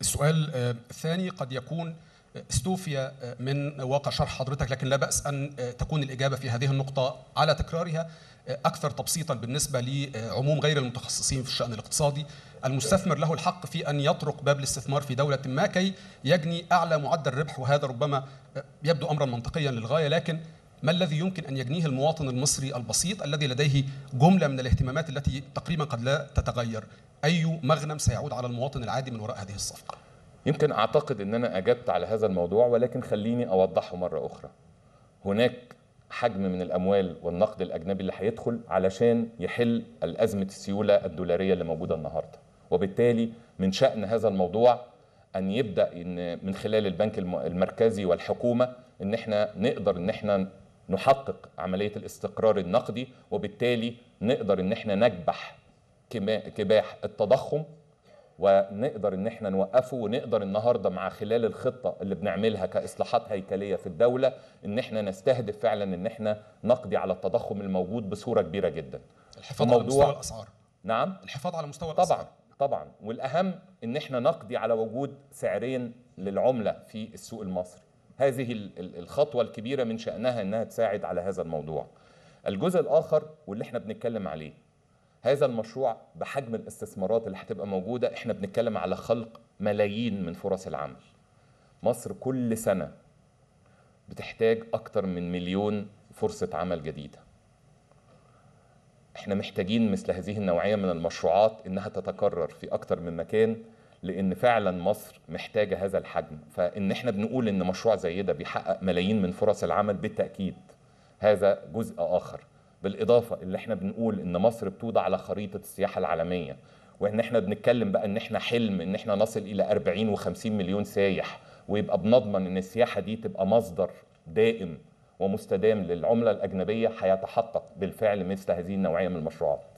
السؤال آه، الثاني قد يكون آه، استوفي آه، من واقع شرح حضرتك لكن لا بأس أن تكون الإجابة في هذه النقطة على تكرارها أكثر تبسيطا بالنسبة لعموم غير المتخصصين في الشأن الاقتصادي المستثمر له الحق في أن يطرق باب الاستثمار في دولة ما كي يجني أعلى معدل ربح وهذا ربما يبدو أمرا منطقيا للغاية لكن ما الذي يمكن ان يجنيه المواطن المصري البسيط الذي لديه جمله من الاهتمامات التي تقريبا قد لا تتغير اي مغنم سيعود على المواطن العادي من وراء هذه الصفقه يمكن اعتقد ان انا اجبت على هذا الموضوع ولكن خليني اوضحه مره اخرى هناك حجم من الاموال والنقد الاجنبي اللي هيدخل علشان يحل الازمه السيوله الدولاريه اللي موجوده النهارده وبالتالي من شان هذا الموضوع ان يبدا ان من خلال البنك المركزي والحكومه ان احنا نقدر ان احنا نحقق عمليه الاستقرار النقدي وبالتالي نقدر ان احنا نكبح كباح التضخم ونقدر ان احنا نوقفه ونقدر النهارده مع خلال الخطه اللي بنعملها كاصلاحات هيكليه في الدوله ان احنا نستهدف فعلا ان احنا نقضي على التضخم الموجود بصوره كبيره جدا الحفاظ على مستوى الاسعار نعم الحفاظ على مستوى الاسعار طبعا طبعا والاهم ان احنا نقضي على وجود سعرين للعمله في السوق المصري هذه الخطوه الكبيره من شانها انها تساعد على هذا الموضوع الجزء الاخر واللي احنا بنتكلم عليه هذا المشروع بحجم الاستثمارات اللي هتبقى موجوده احنا بنتكلم على خلق ملايين من فرص العمل مصر كل سنه بتحتاج اكتر من مليون فرصه عمل جديده احنا محتاجين مثل هذه النوعيه من المشروعات انها تتكرر في اكتر من مكان لان فعلا مصر محتاجه هذا الحجم فان احنا بنقول ان مشروع زي ده بيحقق ملايين من فرص العمل بالتاكيد هذا جزء اخر بالاضافه اللي احنا بنقول ان مصر بتوضع على خريطه السياحه العالميه وان احنا بنتكلم بقى ان احنا حلم ان احنا نصل الى 40 و50 مليون سايح ويبقى بنضمن ان السياحه دي تبقى مصدر دائم ومستدام للعمله الاجنبيه هيتحقق بالفعل مثل هذه النوعيه من المشروعات